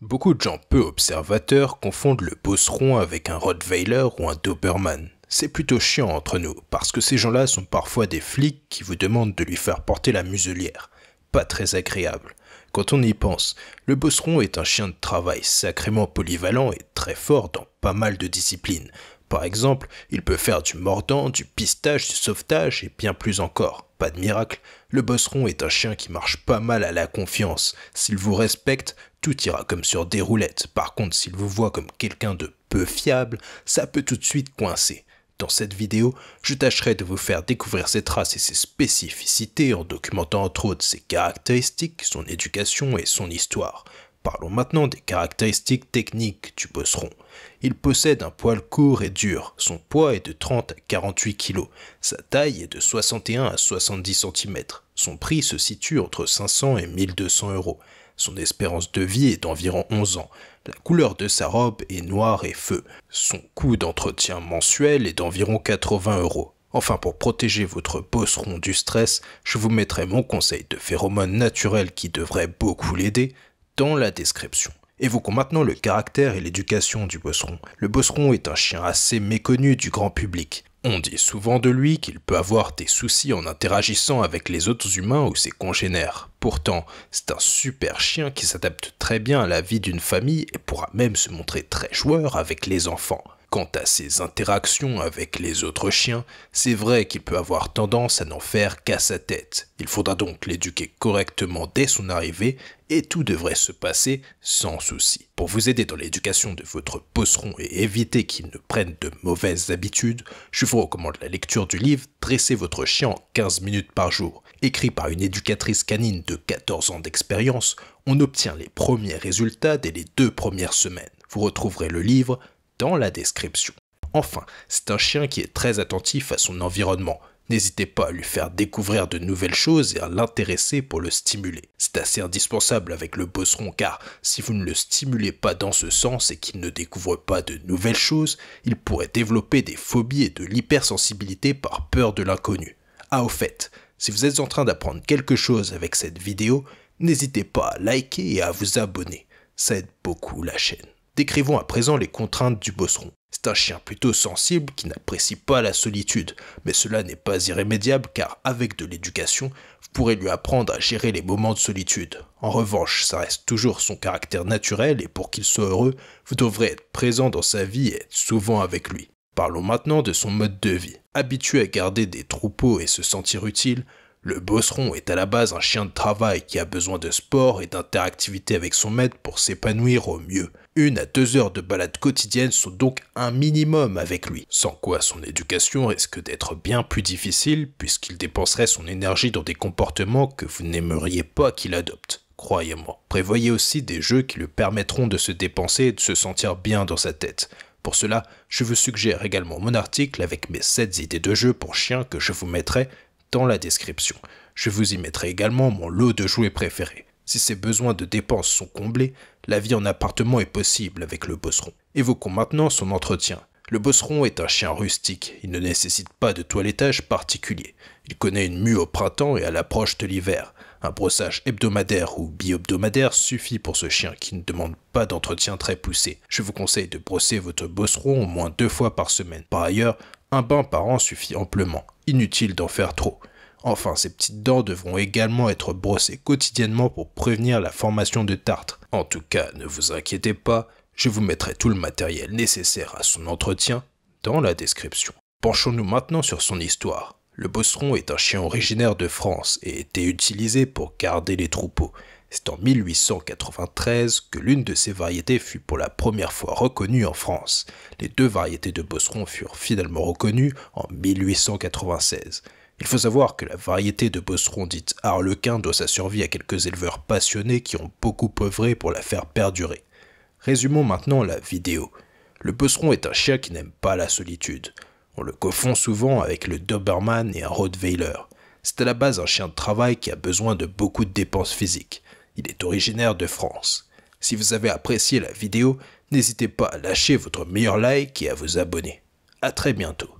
Beaucoup de gens peu observateurs confondent le bosseron avec un Rottweiler ou un Doberman. C'est plutôt chiant entre nous, parce que ces gens-là sont parfois des flics qui vous demandent de lui faire porter la muselière pas très agréable. Quand on y pense, le bosseron est un chien de travail sacrément polyvalent et très fort dans pas mal de disciplines. Par exemple, il peut faire du mordant, du pistage, du sauvetage et bien plus encore. Pas de miracle, le bosseron est un chien qui marche pas mal à la confiance. S'il vous respecte, tout ira comme sur des roulettes. Par contre, s'il vous voit comme quelqu'un de peu fiable, ça peut tout de suite coincer. Dans cette vidéo, je tâcherai de vous faire découvrir ses traces et ses spécificités en documentant entre autres ses caractéristiques, son éducation et son histoire, Parlons maintenant des caractéristiques techniques du bosseron. Il possède un poil court et dur, son poids est de 30 à 48 kg, sa taille est de 61 à 70 cm, son prix se situe entre 500 et 1200 euros, son espérance de vie est d'environ 11 ans, la couleur de sa robe est noire et feu, son coût d'entretien mensuel est d'environ 80 euros. Enfin, pour protéger votre bosseron du stress, je vous mettrai mon conseil de phéromone naturel qui devrait beaucoup l'aider, dans la description. Évoquons maintenant le caractère et l'éducation du bosseron. Le bosseron est un chien assez méconnu du grand public. On dit souvent de lui qu'il peut avoir des soucis en interagissant avec les autres humains ou ses congénères. Pourtant, c'est un super chien qui s'adapte très bien à la vie d'une famille et pourra même se montrer très joueur avec les enfants. Quant à ses interactions avec les autres chiens, c'est vrai qu'il peut avoir tendance à n'en faire qu'à sa tête. Il faudra donc l'éduquer correctement dès son arrivée et tout devrait se passer sans souci. Pour vous aider dans l'éducation de votre posseron et éviter qu'il ne prenne de mauvaises habitudes, je vous recommande la lecture du livre Dresser votre chien en 15 minutes par jour. Écrit par une éducatrice canine de 14 ans d'expérience, on obtient les premiers résultats dès les deux premières semaines. Vous retrouverez le livre la description. Enfin, c'est un chien qui est très attentif à son environnement. N'hésitez pas à lui faire découvrir de nouvelles choses et à l'intéresser pour le stimuler. C'est assez indispensable avec le bosseron car si vous ne le stimulez pas dans ce sens et qu'il ne découvre pas de nouvelles choses, il pourrait développer des phobies et de l'hypersensibilité par peur de l'inconnu. Ah au fait, si vous êtes en train d'apprendre quelque chose avec cette vidéo, n'hésitez pas à liker et à vous abonner. Ça aide beaucoup la chaîne. Décrivons à présent les contraintes du bosseron. C'est un chien plutôt sensible qui n'apprécie pas la solitude, mais cela n'est pas irrémédiable car avec de l'éducation, vous pourrez lui apprendre à gérer les moments de solitude. En revanche, ça reste toujours son caractère naturel et pour qu'il soit heureux, vous devrez être présent dans sa vie et être souvent avec lui. Parlons maintenant de son mode de vie. Habitué à garder des troupeaux et se sentir utile, le bosseron est à la base un chien de travail qui a besoin de sport et d'interactivité avec son maître pour s'épanouir au mieux. Une à deux heures de balade quotidienne sont donc un minimum avec lui, sans quoi son éducation risque d'être bien plus difficile puisqu'il dépenserait son énergie dans des comportements que vous n'aimeriez pas qu'il adopte croyez-moi. Prévoyez aussi des jeux qui lui permettront de se dépenser et de se sentir bien dans sa tête. Pour cela, je vous suggère également mon article avec mes 7 idées de jeux pour chien que je vous mettrai dans la description. Je vous y mettrai également mon lot de jouets préférés. Si ses besoins de dépenses sont comblés, la vie en appartement est possible avec le bosseron. Évoquons maintenant son entretien. Le bosseron est un chien rustique, il ne nécessite pas de toilettage particulier. Il connaît une mue au printemps et à l'approche de l'hiver. Un brossage hebdomadaire ou bi-hebdomadaire suffit pour ce chien qui ne demande pas d'entretien très poussé. Je vous conseille de brosser votre bosseron au moins deux fois par semaine. Par ailleurs, un bain par an suffit amplement, inutile d'en faire trop. Enfin, ces petites dents devront également être brossées quotidiennement pour prévenir la formation de tartre. En tout cas, ne vous inquiétez pas, je vous mettrai tout le matériel nécessaire à son entretien dans la description. Penchons-nous maintenant sur son histoire. Le bosseron est un chien originaire de France et était utilisé pour garder les troupeaux. C'est en 1893 que l'une de ces variétés fut pour la première fois reconnue en France. Les deux variétés de Bosseron furent finalement reconnues en 1896. Il faut savoir que la variété de Bosseron dite Harlequin doit sa survie à quelques éleveurs passionnés qui ont beaucoup œuvré pour la faire perdurer. Résumons maintenant la vidéo. Le Bosseron est un chien qui n'aime pas la solitude. On le confond souvent avec le Doberman et un Rottweiler. C'est à la base un chien de travail qui a besoin de beaucoup de dépenses physiques. Il est originaire de France. Si vous avez apprécié la vidéo, n'hésitez pas à lâcher votre meilleur like et à vous abonner. A très bientôt.